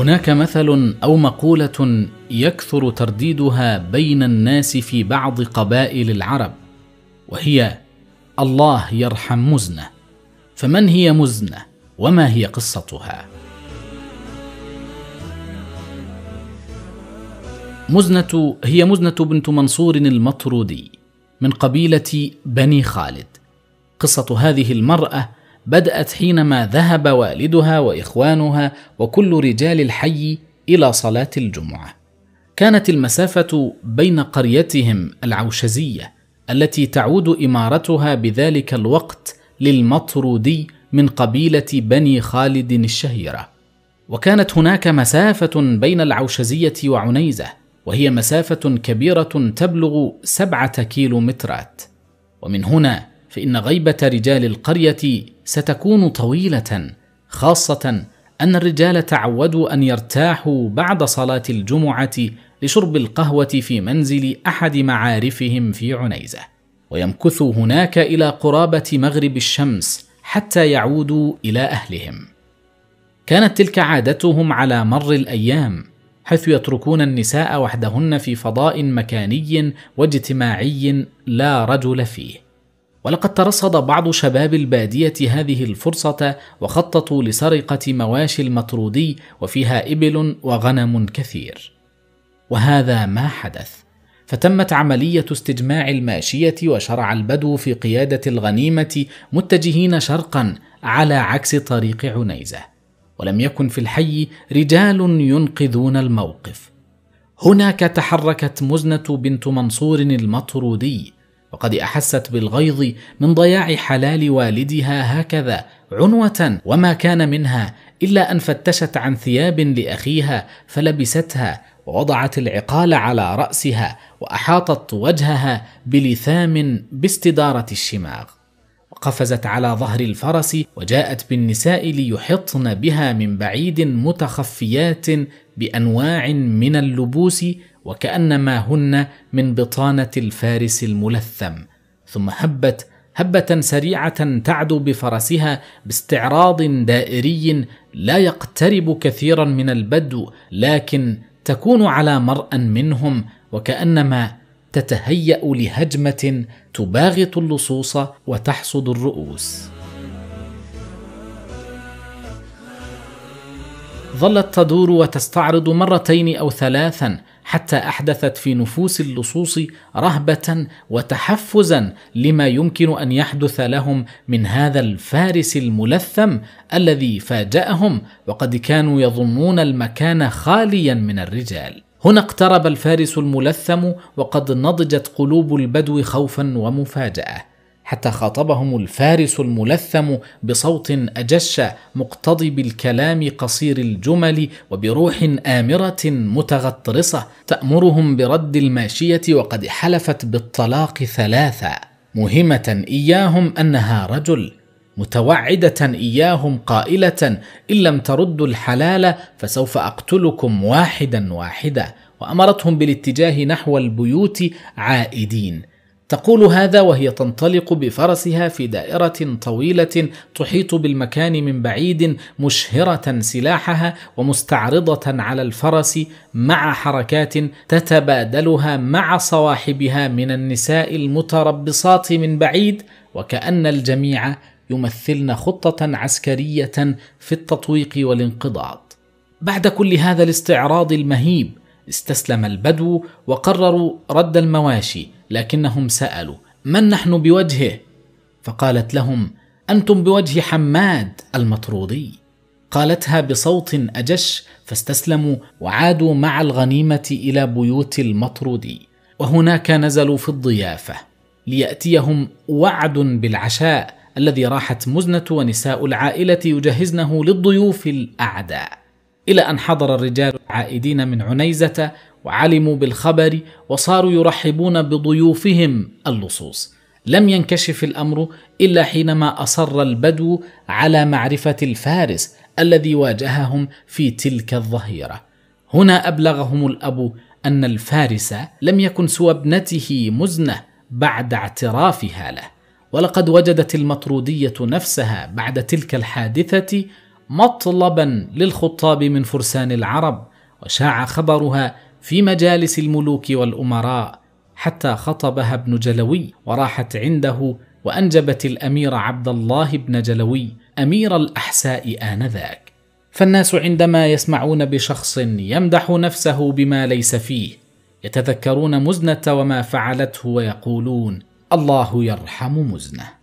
هناك مثل او مقوله يكثر ترديدها بين الناس في بعض قبائل العرب وهي الله يرحم مزنه فمن هي مزنه وما هي قصتها مزنه هي مزنه بنت منصور المطرودي من قبيله بني خالد قصه هذه المراه بدات حينما ذهب والدها واخوانها وكل رجال الحي الى صلاه الجمعه كانت المسافه بين قريتهم العوشزيه التي تعود امارتها بذلك الوقت للمطرودي من قبيله بني خالد الشهيره وكانت هناك مسافه بين العوشزيه وعنيزه وهي مسافه كبيره تبلغ سبعه كيلومترات ومن هنا فان غيبه رجال القريه ستكون طويله خاصه ان الرجال تعودوا ان يرتاحوا بعد صلاه الجمعه لشرب القهوه في منزل احد معارفهم في عنيزه ويمكثوا هناك الى قرابه مغرب الشمس حتى يعودوا الى اهلهم كانت تلك عادتهم على مر الايام حيث يتركون النساء وحدهن في فضاء مكاني واجتماعي لا رجل فيه ولقد ترصد بعض شباب البادية هذه الفرصة وخططوا لسرقة مواشي المطرودي وفيها إبل وغنم كثير. وهذا ما حدث، فتمت عملية استجماع الماشية وشرع البدو في قيادة الغنيمة متجهين شرقا على عكس طريق عنيزة، ولم يكن في الحي رجال ينقذون الموقف. هناك تحركت مزنة بنت منصور المطرودي وقد احست بالغيظ من ضياع حلال والدها هكذا عنوه وما كان منها الا ان فتشت عن ثياب لاخيها فلبستها ووضعت العقال على راسها واحاطت وجهها بلثام باستداره الشماغ قفزت على ظهر الفرس وجاءت بالنساء ليحطن بها من بعيد متخفيات بانواع من اللبوس وكأنما هن من بطانة الفارس الملثم ثم هبت هبة سريعة تعدو بفرسها باستعراض دائري لا يقترب كثيرا من البدو لكن تكون على مرأ منهم وكأنما تتهيأ لهجمة تباغت اللصوص وتحصد الرؤوس. ظلت تدور وتستعرض مرتين او ثلاثا حتى احدثت في نفوس اللصوص رهبه وتحفزا لما يمكن ان يحدث لهم من هذا الفارس الملثم الذي فاجاهم وقد كانوا يظنون المكان خاليا من الرجال هنا اقترب الفارس الملثم وقد نضجت قلوب البدو خوفا ومفاجاه حتى خاطبهم الفارس الملثم بصوت اجش مقتضب الكلام قصير الجمل وبروح امره متغطرسه تامرهم برد الماشيه وقد حلفت بالطلاق ثلاثا مهمه اياهم انها رجل متوعده اياهم قائله ان لم تردوا الحلال فسوف اقتلكم واحدا واحدا وامرتهم بالاتجاه نحو البيوت عائدين تقول هذا وهي تنطلق بفرسها في دائرة طويلة تحيط بالمكان من بعيد مشهرة سلاحها ومستعرضة على الفرس مع حركات تتبادلها مع صواحبها من النساء المتربصات من بعيد وكأن الجميع يمثلن خطة عسكرية في التطويق والانقضاض. بعد كل هذا الاستعراض المهيب استسلم البدو وقرروا رد المواشي لكنهم سالوا من نحن بوجهه فقالت لهم انتم بوجه حماد المطرودي قالتها بصوت اجش فاستسلموا وعادوا مع الغنيمه الى بيوت المطرودي وهناك نزلوا في الضيافه لياتيهم وعد بالعشاء الذي راحت مزنه ونساء العائله يجهزنه للضيوف الاعداء الى ان حضر الرجال عائدين من عنيزة وعلموا بالخبر وصاروا يرحبون بضيوفهم اللصوص لم ينكشف الامر الا حينما اصر البدو على معرفه الفارس الذي واجههم في تلك الظهيره هنا ابلغهم الاب ان الفارس لم يكن سوى ابنته مزنه بعد اعترافها له ولقد وجدت المطروديه نفسها بعد تلك الحادثه مطلبا للخطاب من فرسان العرب وشاع خبرها في مجالس الملوك والامراء حتى خطبها ابن جلوي وراحت عنده وانجبت الامير عبد الله بن جلوي امير الاحساء انذاك فالناس عندما يسمعون بشخص يمدح نفسه بما ليس فيه يتذكرون مزنه وما فعلته ويقولون الله يرحم مزنه